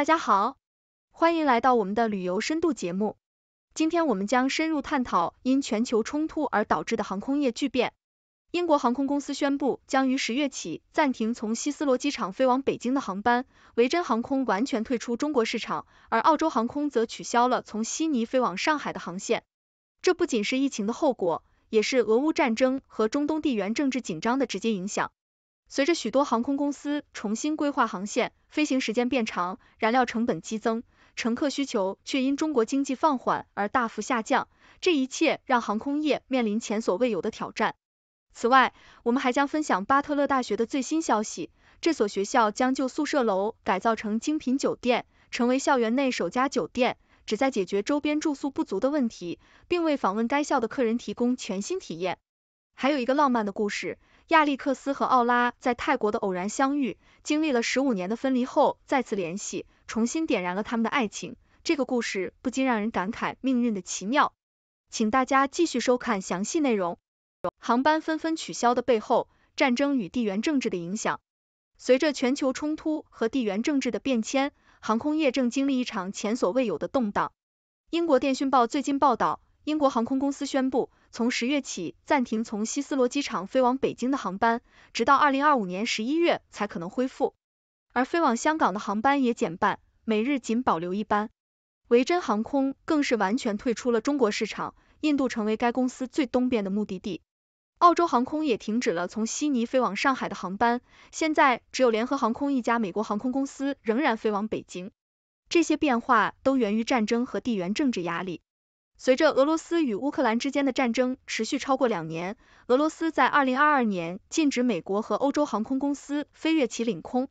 大家好，欢迎来到我们的旅游深度节目。今天我们将深入探讨因全球冲突而导致的航空业巨变。英国航空公司宣布将于十月起暂停从希斯罗机场飞往北京的航班，维珍航空完全退出中国市场，而澳洲航空则取消了从悉尼飞往上海的航线。这不仅是疫情的后果，也是俄乌战争和中东地缘政治紧张的直接影响。随着许多航空公司重新规划航线，飞行时间变长，燃料成本激增，乘客需求却因中国经济放缓而大幅下降，这一切让航空业面临前所未有的挑战。此外，我们还将分享巴特勒大学的最新消息，这所学校将旧宿舍楼改造成精品酒店，成为校园内首家酒店，旨在解决周边住宿不足的问题，并为访问该校的客人提供全新体验。还有一个浪漫的故事，亚历克斯和奥拉在泰国的偶然相遇，经历了十五年的分离后再次联系，重新点燃了他们的爱情。这个故事不禁让人感慨命运的奇妙。请大家继续收看详细内容。航班纷纷取消的背后，战争与地缘政治的影响。随着全球冲突和地缘政治的变迁，航空业正经历一场前所未有的动荡。英国电讯报最近报道。英国航空公司宣布，从十月起暂停从希斯罗机场飞往北京的航班，直到二零二五年十一月才可能恢复。而飞往香港的航班也减半，每日仅保留一班。维珍航空更是完全退出了中国市场，印度成为该公司最东边的目的地。澳洲航空也停止了从悉尼飞往上海的航班，现在只有联合航空一家美国航空公司仍然飞往北京。这些变化都源于战争和地缘政治压力。随着俄罗斯与乌克兰之间的战争持续超过两年，俄罗斯在2022年禁止美国和欧洲航空公司飞越其领空，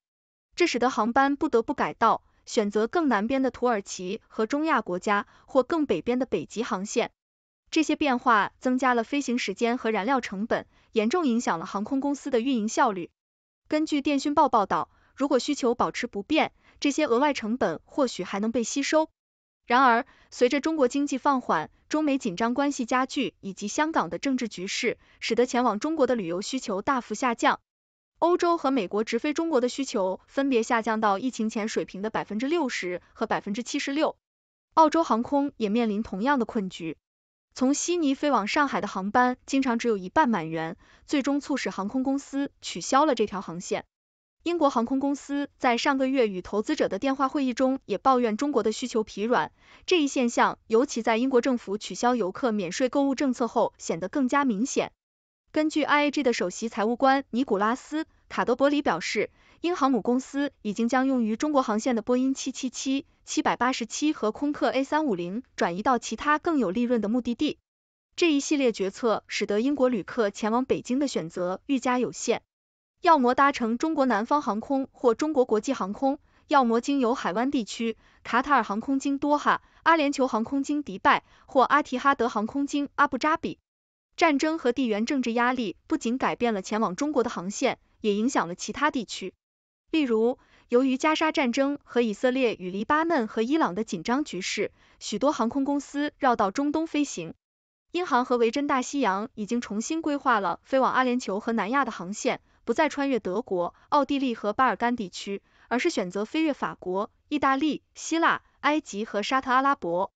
这使得航班不得不改道，选择更南边的土耳其和中亚国家，或更北边的北极航线。这些变化增加了飞行时间和燃料成本，严重影响了航空公司的运营效率。根据电讯报报道，如果需求保持不变，这些额外成本或许还能被吸收。然而，随着中国经济放缓、中美紧张关系加剧以及香港的政治局势，使得前往中国的旅游需求大幅下降。欧洲和美国直飞中国的需求分别下降到疫情前水平的百分之六十和百分之七十六。澳洲航空也面临同样的困局，从悉尼飞往上海的航班经常只有一半满员，最终促使航空公司取消了这条航线。英国航空公司在上个月与投资者的电话会议中也抱怨中国的需求疲软，这一现象尤其在英国政府取消游客免税购物政策后显得更加明显。根据 IAG 的首席财务官尼古拉斯·卡德伯里表示，英航母公司已经将用于中国航线的波音777、787和空客 A350 转移到其他更有利润的目的地。这一系列决策使得英国旅客前往北京的选择愈加有限。要么搭乘中国南方航空或中国国际航空，要么经由海湾地区卡塔尔航空经多哈、阿联酋航空经迪拜或阿提哈德航空经阿布扎比。战争和地缘政治压力不仅改变了前往中国的航线，也影响了其他地区。例如，由于加沙战争和以色列与黎巴嫩和伊朗的紧张局势，许多航空公司绕到中东飞行。英航和维珍大西洋已经重新规划了飞往阿联酋和南亚的航线。不再穿越德国、奥地利和巴尔干地区，而是选择飞越法国、意大利、希腊、埃及和沙特阿拉伯。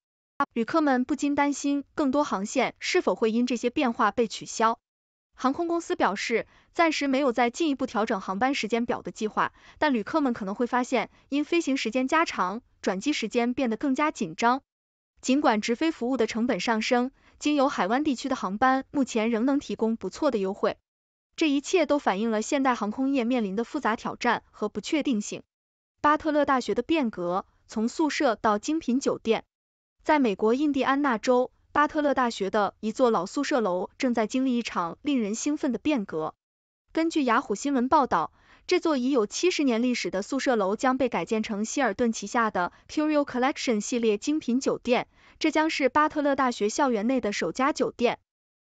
旅客们不禁担心，更多航线是否会因这些变化被取消。航空公司表示，暂时没有再进一步调整航班时间表的计划，但旅客们可能会发现，因飞行时间加长，转机时间变得更加紧张。尽管直飞服务的成本上升，经由海湾地区的航班目前仍能提供不错的优惠。这一切都反映了现代航空业面临的复杂挑战和不确定性。巴特勒大学的变革，从宿舍到精品酒店。在美国印第安纳州巴特勒大学的一座老宿舍楼正在经历一场令人兴奋的变革。根据雅虎新闻报道，这座已有七十年历史的宿舍楼将被改建成希尔顿旗下的 Pure Collection 系列精品酒店，这将是巴特勒大学校园内的首家酒店。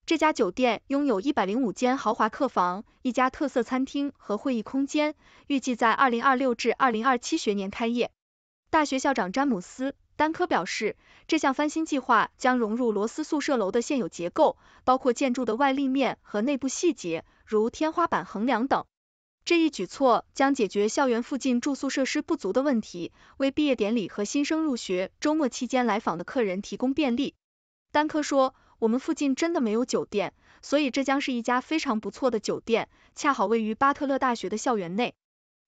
这家酒店拥有一百零五间豪华客房、一家特色餐厅和会议空间，预计在二零二六至二零二七学年开业。大学校长詹姆斯·丹科表示，这项翻新计划将融入罗斯宿舍楼的现有结构，包括建筑的外立面和内部细节，如天花板横梁等。这一举措将解决校园附近住宿设施不足的问题，为毕业典礼和新生入学、周末期间来访的客人提供便利。丹科说。我们附近真的没有酒店，所以这将是一家非常不错的酒店，恰好位于巴特勒大学的校园内。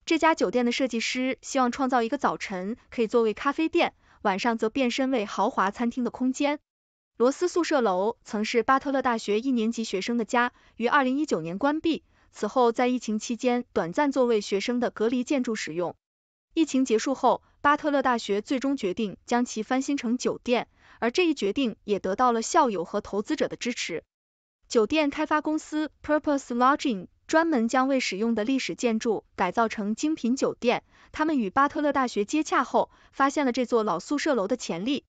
这家酒店的设计师希望创造一个早晨可以作为咖啡店，晚上则变身为豪华餐厅的空间。罗斯宿舍楼曾是巴特勒大学一年级学生的家，于二零一九年关闭，此后在疫情期间短暂作为学生的隔离建筑使用。疫情结束后，巴特勒大学最终决定将其翻新成酒店。而这一决定也得到了校友和投资者的支持。酒店开发公司 Purpose Lodging 专门将未使用的历史建筑改造成精品酒店。他们与巴特勒大学接洽后，发现了这座老宿舍楼的潜力。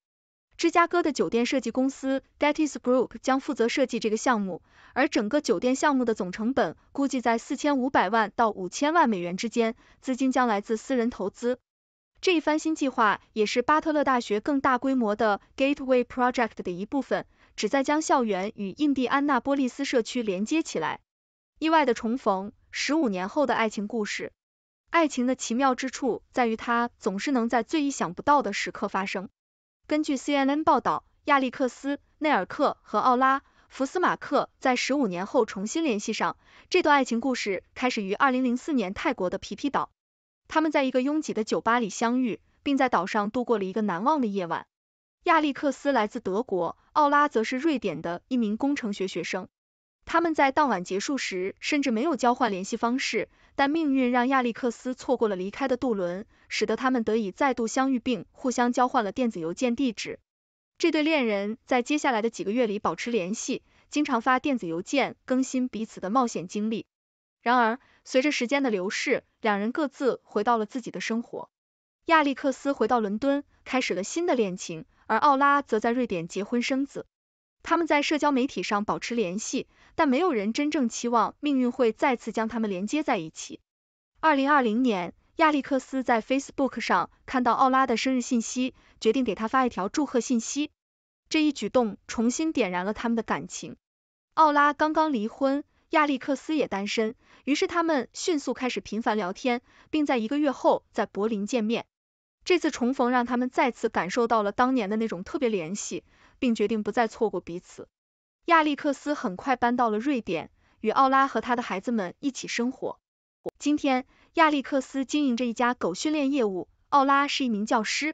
芝加哥的酒店设计公司 Deis Group 将负责设计这个项目，而整个酒店项目的总成本估计在四千五百万到五千万美元之间，资金将来自私人投资。这一翻新计划也是巴特勒大学更大规模的 Gateway Project 的一部分，旨在将校园与印第安纳波利斯社区连接起来。意外的重逢，十五年后的爱情故事。爱情的奇妙之处在于它总是能在最意想不到的时刻发生。根据 CNN 报道，亚历克斯·内尔克和奥拉·福斯马克在十五年后重新联系上，这段爱情故事开始于二零零四年泰国的皮皮岛。他们在一个拥挤的酒吧里相遇，并在岛上度过了一个难忘的夜晚。亚历克斯来自德国，奥拉则是瑞典的一名工程学学生。他们在当晚结束时甚至没有交换联系方式，但命运让亚历克斯错过了离开的渡轮，使得他们得以再度相遇并互相交换了电子邮件地址。这对恋人在接下来的几个月里保持联系，经常发电子邮件更新彼此的冒险经历。然而，随着时间的流逝，两人各自回到了自己的生活。亚历克斯回到伦敦，开始了新的恋情，而奥拉则在瑞典结婚生子。他们在社交媒体上保持联系，但没有人真正期望命运会再次将他们连接在一起。二零二零年，亚历克斯在 Facebook 上看到奥拉的生日信息，决定给他发一条祝贺信息。这一举动重新点燃了他们的感情。奥拉刚刚离婚，亚历克斯也单身。于是他们迅速开始频繁聊天，并在一个月后在柏林见面。这次重逢让他们再次感受到了当年的那种特别联系，并决定不再错过彼此。亚历克斯很快搬到了瑞典，与奥拉和他的孩子们一起生活。今天，亚历克斯经营着一家狗训练业务，奥拉是一名教师。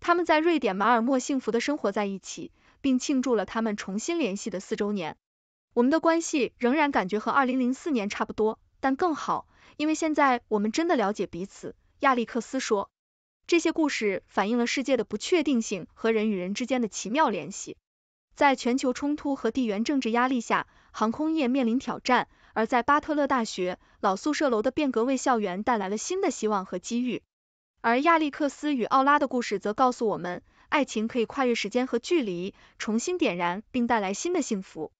他们在瑞典马尔默幸福的生活在一起，并庆祝了他们重新联系的四周年。我们的关系仍然感觉和二零零四年差不多，但更好，因为现在我们真的了解彼此。亚历克斯说，这些故事反映了世界的不确定性和人与人之间的奇妙联系。在全球冲突和地缘政治压力下，航空业面临挑战，而在巴特勒大学，老宿舍楼的变革为校园带来了新的希望和机遇。而亚历克斯与奥拉的故事则告诉我们，爱情可以跨越时间和距离，重新点燃并带来新的幸福。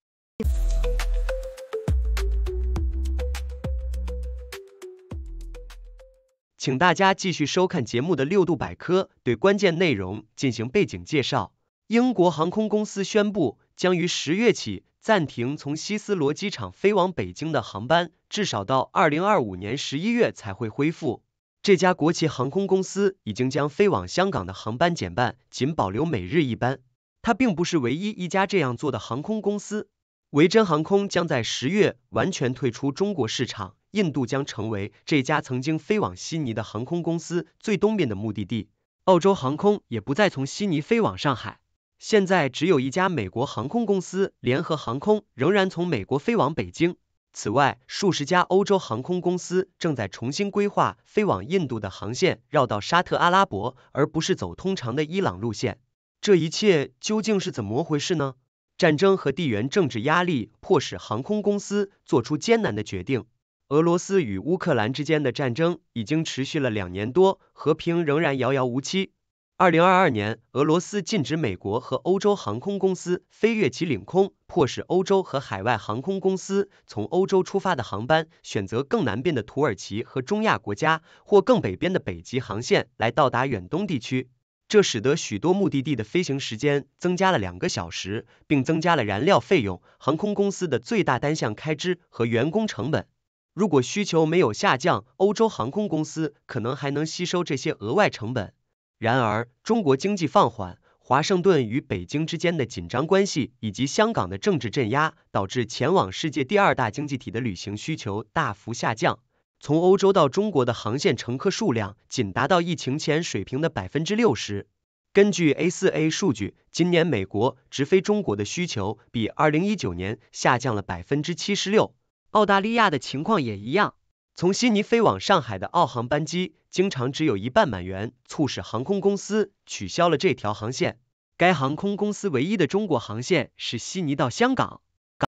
请大家继续收看节目的六度百科，对关键内容进行背景介绍。英国航空公司宣布，将于十月起暂停从希斯罗机场飞往北京的航班，至少到二零二五年十一月才会恢复。这家国际航空公司已经将飞往香港的航班减半，仅保留每日一班。它并不是唯一一家这样做的航空公司。维珍航空将在十月完全退出中国市场，印度将成为这家曾经飞往悉尼的航空公司最东边的目的地。澳洲航空也不再从悉尼飞往上海，现在只有一家美国航空公司联合航空仍然从美国飞往北京。此外，数十家欧洲航空公司正在重新规划飞往印度的航线，绕到沙特阿拉伯，而不是走通常的伊朗路线。这一切究竟是怎么回事呢？战争和地缘政治压力迫使航空公司做出艰难的决定。俄罗斯与乌克兰之间的战争已经持续了两年多，和平仍然遥遥无期。二零二二年，俄罗斯禁止美国和欧洲航空公司飞越其领空，迫使欧洲和海外航空公司从欧洲出发的航班选择更南边的土耳其和中亚国家，或更北边的北极航线来到达远东地区。这使得许多目的地的飞行时间增加了两个小时，并增加了燃料费用、航空公司的最大单项开支和员工成本。如果需求没有下降，欧洲航空公司可能还能吸收这些额外成本。然而，中国经济放缓、华盛顿与北京之间的紧张关系以及香港的政治镇压，导致前往世界第二大经济体的旅行需求大幅下降。从欧洲到中国的航线乘客数量仅达到疫情前水平的百分之六十。根据 A4A 数据，今年美国直飞中国的需求比二零一九年下降了百分之七十六。澳大利亚的情况也一样，从悉尼飞往上海的澳航班机经常只有一半满员，促使航空公司取消了这条航线。该航空公司唯一的中国航线是悉尼到香港，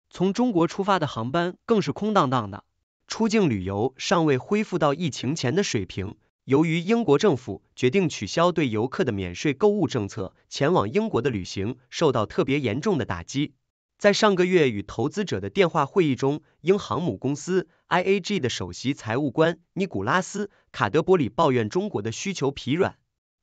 从中国出发的航班更是空荡荡的。出境旅游尚未恢复到疫情前的水平。由于英国政府决定取消对游客的免税购物政策，前往英国的旅行受到特别严重的打击。在上个月与投资者的电话会议中，英航母公司 IAG 的首席财务官尼古拉斯·卡德伯里抱怨中国的需求疲软。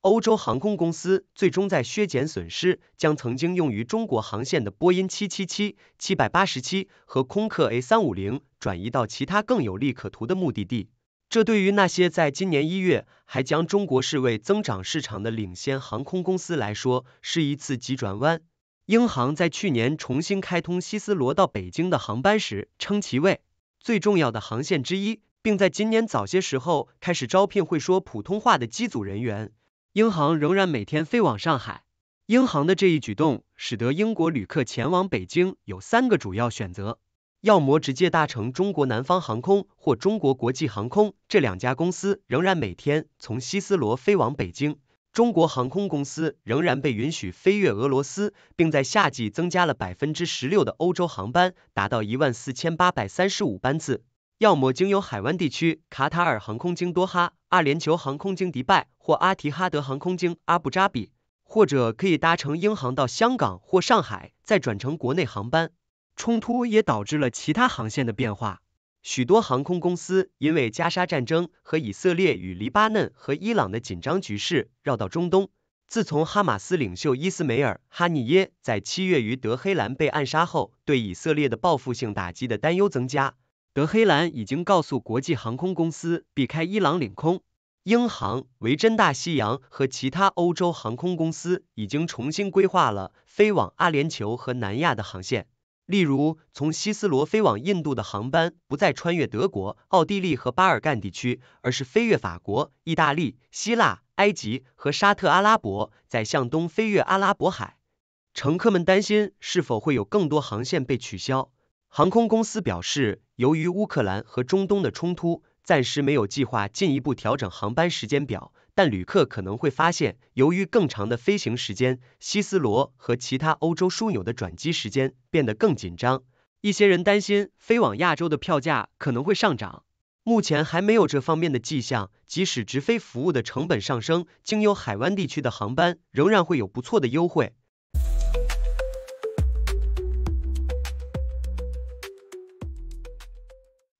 欧洲航空公司最终在削减损失，将曾经用于中国航线的波音七七七、七百八十七和空客 A 三五零转移到其他更有利可图的目的地。这对于那些在今年一月还将中国视为增长市场的领先航空公司来说是一次急转弯。英航在去年重新开通希斯罗到北京的航班时，称其为最重要的航线之一，并在今年早些时候开始招聘会说普通话的机组人员。英航仍然每天飞往上海。英航的这一举动使得英国旅客前往北京有三个主要选择：要么直接搭乘中国南方航空或中国国际航空。这两家公司仍然每天从希斯罗飞往北京。中国航空公司仍然被允许飞越俄罗斯，并在夏季增加了百分之十六的欧洲航班，达到一万四千八百三十五班次。要么经由海湾地区卡塔尔航空经多哈、阿联酋航空经迪拜或阿提哈德航空经阿布扎比，或者可以搭乘英航到香港或上海，再转乘国内航班。冲突也导致了其他航线的变化。许多航空公司因为加沙战争和以色列与黎巴嫩和伊朗的紧张局势绕到中东。自从哈马斯领袖伊斯梅尔哈尼耶在七月于德黑兰被暗杀后，对以色列的报复性打击的担忧增加。德黑兰已经告诉国际航空公司避开伊朗领空。英航、维珍大西洋和其他欧洲航空公司已经重新规划了飞往阿联酋和南亚的航线，例如从西斯罗飞往印度的航班不再穿越德国、奥地利和巴尔干地区，而是飞越法国、意大利、希腊、埃及和沙特阿拉伯，再向东飞越阿拉伯海。乘客们担心是否会有更多航线被取消。航空公司表示，由于乌克兰和中东的冲突，暂时没有计划进一步调整航班时间表。但旅客可能会发现，由于更长的飞行时间，希斯罗和其他欧洲枢纽的转机时间变得更紧张。一些人担心，飞往亚洲的票价可能会上涨。目前还没有这方面的迹象。即使直飞服务的成本上升，经由海湾地区的航班仍然会有不错的优惠。